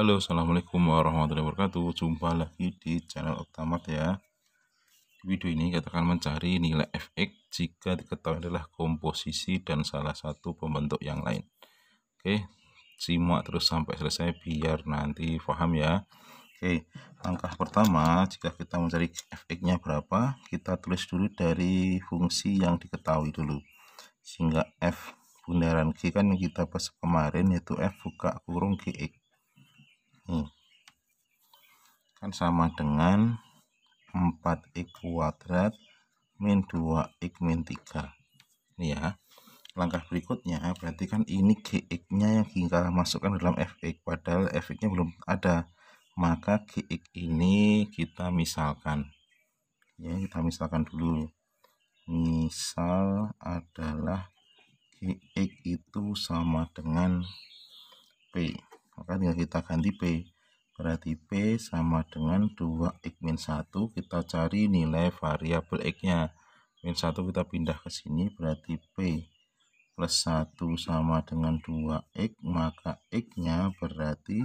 Halo, Assalamualaikum warahmatullahi wabarakatuh. Jumpa lagi di channel Oktamat ya. Di video ini kita akan mencari nilai fx jika diketahui adalah komposisi dan salah satu pembentuk yang lain. Oke, simak terus sampai selesai biar nanti paham ya. Oke, langkah pertama jika kita mencari fx-nya berapa, kita tulis dulu dari fungsi yang diketahui dulu. Sehingga f bundaran G kan yang kita pas kemarin yaitu f buka kurung GX Hmm. kan sama dengan 4x kuadrat min 2x min 3 ini ya langkah berikutnya berarti kan ini gx nya yang kita masukkan dalam fx padahal fx nya belum ada maka gx ini kita misalkan ya kita misalkan dulu misal adalah gx itu sama dengan p maka tinggal kita ganti P berarti P sama dengan 2X min 1 kita cari nilai variabel X nya min 1 kita pindah ke sini berarti P plus 1 sama dengan 2X maka X nya berarti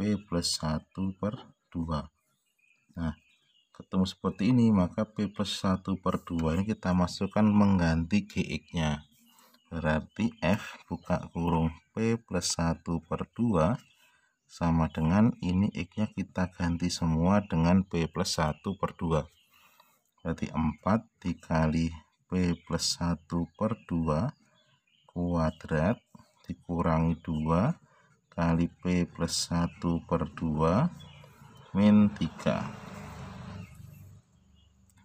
P plus 1 per 2 nah ketemu seperti ini maka P plus 1 per 2 ini kita masukkan mengganti GX nya Berarti F buka kurung P plus 1 per 2 sama dengan ini X-nya kita ganti semua dengan P plus 1 per 2. Berarti 4 dikali P plus 1 per 2 kuadrat dikurangi 2 kali P plus 1 per 2 min 3.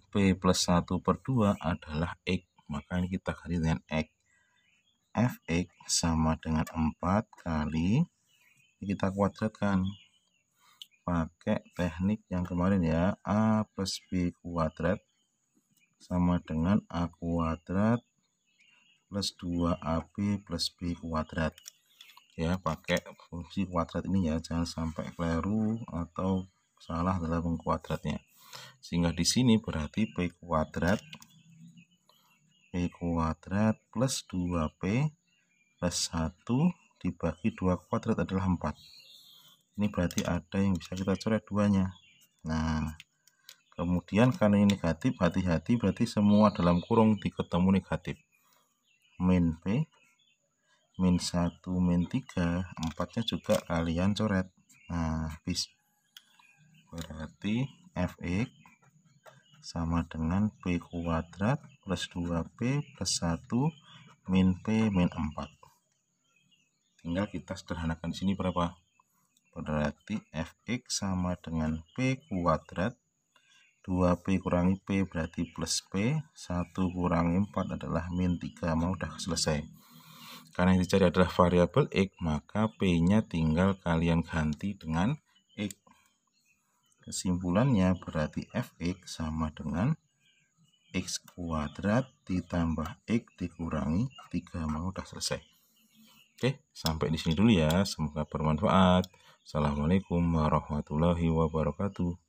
P plus 1 per 2 adalah X, maka ini kita ganti dengan X fx sama dengan 4 kali kita kuadratkan pakai teknik yang kemarin ya a plus b kuadrat sama dengan a kuadrat plus 2ab plus b kuadrat ya pakai fungsi kuadrat ini ya jangan sampai keliru atau salah dalam kuadratnya sehingga di sini berarti p kuadrat P kuadrat plus 2P plus 1 dibagi 2 kuadrat adalah 4 ini berarti ada yang bisa kita coret duanya nah kemudian karena ini negatif hati-hati berarti semua dalam kurung diketemu negatif min P min 1 min 3 empatnya juga kalian coret nah habis berarti fx sama dengan P kuadrat plus 2P plus 1 min P min 4. Tinggal kita sederhanakan di sini berapa? Berarti Fx sama dengan P kuadrat 2P kurangi P berarti plus P 1 kurangi 4 adalah min 3 mau udah selesai karena yang dicari adalah variabel X maka P nya tinggal kalian ganti dengan X Kesimpulannya berarti fx sama dengan x kuadrat ditambah x dikurangi 3 mau udah selesai. Oke, sampai di sini dulu ya. Semoga bermanfaat. Assalamualaikum warahmatullahi wabarakatuh.